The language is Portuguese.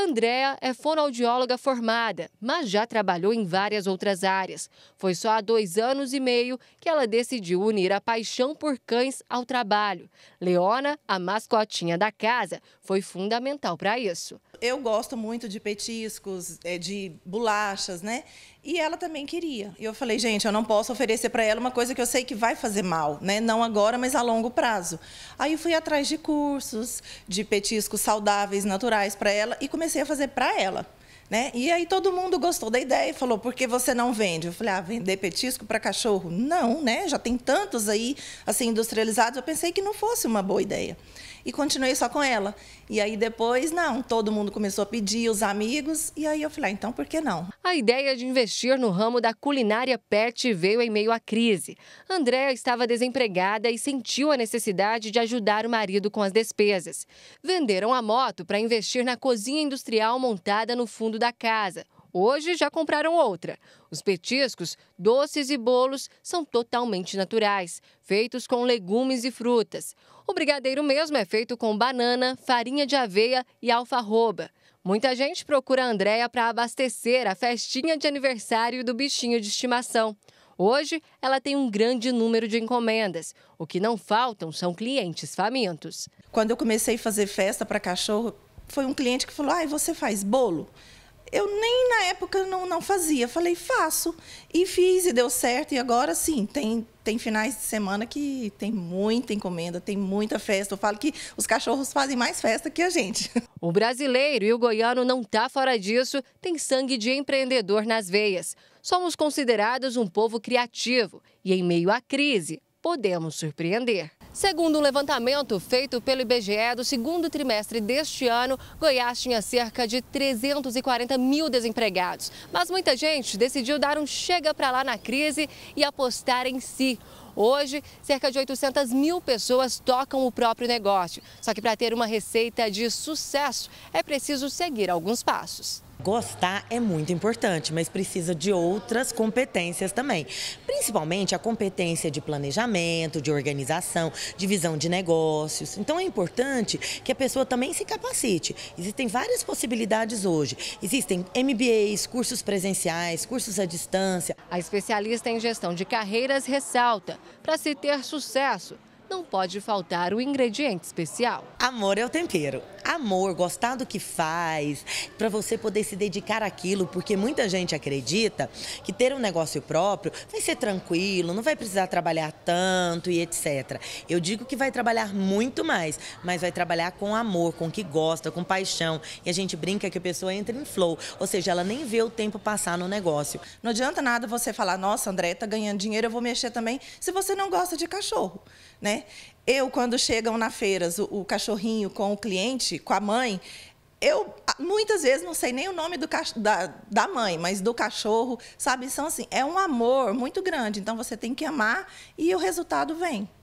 Andréa é fonoaudióloga formada, mas já trabalhou em várias outras áreas. Foi só há dois anos e meio que ela decidiu unir a paixão por cães ao trabalho. Leona, a mascotinha da casa, foi fundamental para isso eu gosto muito de petiscos, é, de bolachas, né? E ela também queria. E eu falei, gente, eu não posso oferecer para ela uma coisa que eu sei que vai fazer mal, né? Não agora, mas a longo prazo. Aí fui atrás de cursos de petiscos saudáveis, naturais para ela e comecei a fazer para ela. Né? E aí todo mundo gostou da ideia e falou: por que você não vende? Eu falei: ah, vender petisco para cachorro? Não, né? Já tem tantos aí, assim, industrializados. Eu pensei que não fosse uma boa ideia. E continuei só com ela. E aí depois, não, todo mundo começou a pedir, os amigos. E aí eu falei: ah, então por que não? A ideia de investir no ramo da culinária pet veio em meio à crise. Andréa estava desempregada e sentiu a necessidade de ajudar o marido com as despesas. Venderam a moto para investir na cozinha industrial montada no fundo fundo da casa. Hoje já compraram outra. Os petiscos, doces e bolos são totalmente naturais, feitos com legumes e frutas. O brigadeiro mesmo é feito com banana, farinha de aveia e alfarroba. Muita gente procura a Andréia para abastecer a festinha de aniversário do bichinho de estimação. Hoje, ela tem um grande número de encomendas. O que não faltam são clientes famintos. Quando eu comecei a fazer festa para cachorro, foi um cliente que falou: ah, você faz bolo?" eu nem na época não, não fazia. Falei, faço. E fiz, e deu certo. E agora sim, tem, tem finais de semana que tem muita encomenda, tem muita festa. Eu falo que os cachorros fazem mais festa que a gente. O brasileiro e o goiano não tá fora disso, tem sangue de empreendedor nas veias. Somos considerados um povo criativo e, em meio à crise, podemos surpreender. Segundo o um levantamento feito pelo IBGE do segundo trimestre deste ano, Goiás tinha cerca de 340 mil desempregados. Mas muita gente decidiu dar um chega para lá na crise e apostar em si. Hoje, cerca de 800 mil pessoas tocam o próprio negócio. Só que para ter uma receita de sucesso, é preciso seguir alguns passos. Gostar é muito importante, mas precisa de outras competências também. Principalmente a competência de planejamento, de organização, de visão de negócios. Então é importante que a pessoa também se capacite. Existem várias possibilidades hoje. Existem MBAs, cursos presenciais, cursos à distância. A especialista em gestão de carreiras ressalta: para se ter sucesso, não pode faltar o ingrediente especial. Amor é o tempero amor, gostar do que faz, para você poder se dedicar àquilo, porque muita gente acredita que ter um negócio próprio vai ser tranquilo, não vai precisar trabalhar tanto e etc. Eu digo que vai trabalhar muito mais, mas vai trabalhar com amor, com o que gosta, com paixão. E a gente brinca que a pessoa entra em flow, ou seja, ela nem vê o tempo passar no negócio. Não adianta nada você falar, nossa, André, tá ganhando dinheiro, eu vou mexer também, se você não gosta de cachorro, né? Eu, quando chegam na feiras o, o cachorrinho com o cliente, com a mãe, eu ah, muitas vezes não sei nem o nome do, da, da mãe, mas do cachorro, sabe? São assim, é um amor muito grande. Então você tem que amar e o resultado vem.